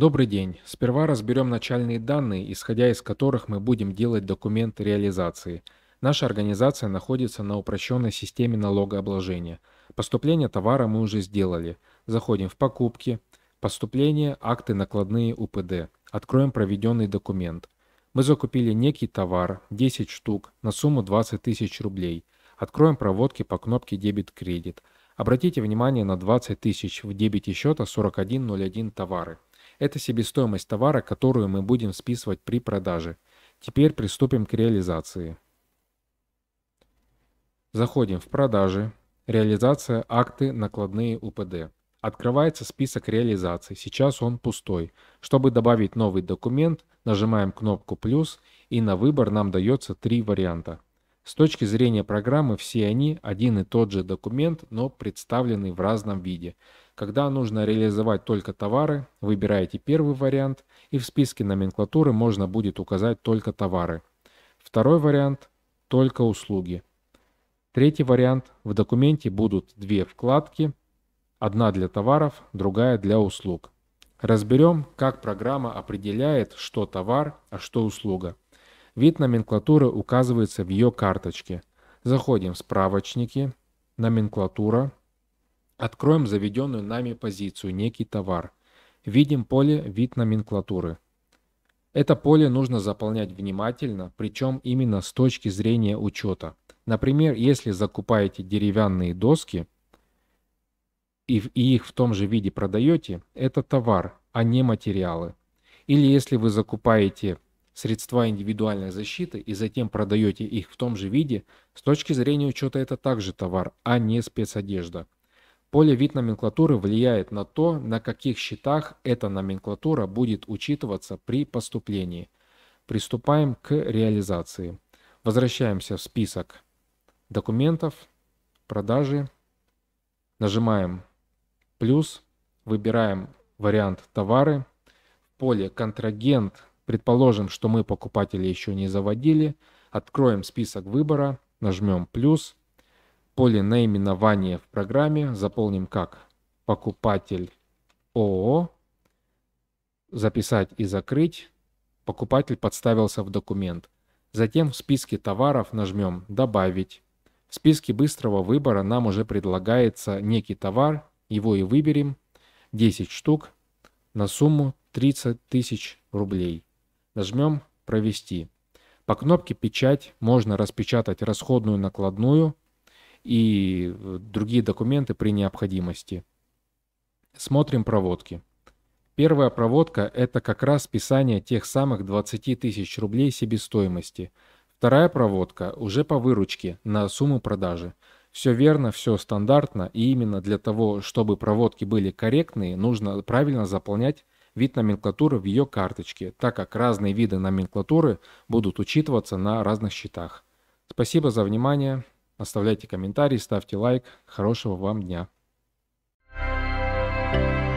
Добрый день. Сперва разберем начальные данные, исходя из которых мы будем делать документ реализации. Наша организация находится на упрощенной системе налогообложения. Поступление товара мы уже сделали. Заходим в покупки, поступление, акты накладные УПД. Откроем проведенный документ. Мы закупили некий товар, 10 штук, на сумму 20 тысяч рублей. Откроем проводки по кнопке «Дебит-кредит». Обратите внимание на 20 тысяч в дебете счета 4101 товары – это себестоимость товара, которую мы будем списывать при продаже. Теперь приступим к реализации. Заходим в «Продажи», «Реализация», «Акты», «Накладные», «УПД». Открывается список реализаций, сейчас он пустой. Чтобы добавить новый документ, нажимаем кнопку «плюс» и на выбор нам дается три варианта. С точки зрения программы все они один и тот же документ, но представленный в разном виде. Когда нужно реализовать только товары, выбираете первый вариант, и в списке номенклатуры можно будет указать только товары. Второй вариант – только услуги. Третий вариант – в документе будут две вкладки, одна для товаров, другая для услуг. Разберем, как программа определяет, что товар, а что услуга. Вид номенклатуры указывается в ее карточке. Заходим в справочники, номенклатура. Откроем заведенную нами позицию, некий товар. Видим поле «Вид номенклатуры». Это поле нужно заполнять внимательно, причем именно с точки зрения учета. Например, если закупаете деревянные доски и, и их в том же виде продаете, это товар, а не материалы. Или если вы закупаете средства индивидуальной защиты и затем продаете их в том же виде, с точки зрения учета это также товар, а не спецодежда. Поле вид номенклатуры влияет на то, на каких счетах эта номенклатура будет учитываться при поступлении. Приступаем к реализации. Возвращаемся в список документов, продажи. Нажимаем плюс, выбираем вариант товары. В поле контрагент Предположим, что мы покупателей еще не заводили. Откроем список выбора, нажмем «плюс». Поле наименования в программе заполним как «покупатель ООО». Записать и закрыть. Покупатель подставился в документ. Затем в списке товаров нажмем «Добавить». В списке быстрого выбора нам уже предлагается некий товар, его и выберем, 10 штук на сумму 30 тысяч рублей. Нажмем «Провести». По кнопке «Печать» можно распечатать расходную накладную и э, другие документы при необходимости. Смотрим проводки. Первая проводка – это как раз списание тех самых 20 тысяч рублей себестоимости. Вторая проводка уже по выручке на сумму продажи. Все верно, все стандартно, и именно для того, чтобы проводки были корректные, нужно правильно заполнять вид номенклатуры в ее карточке, так как разные виды номенклатуры будут учитываться на разных счетах. Спасибо за внимание. Оставляйте комментарии, ставьте лайк. Хорошего вам дня. thank you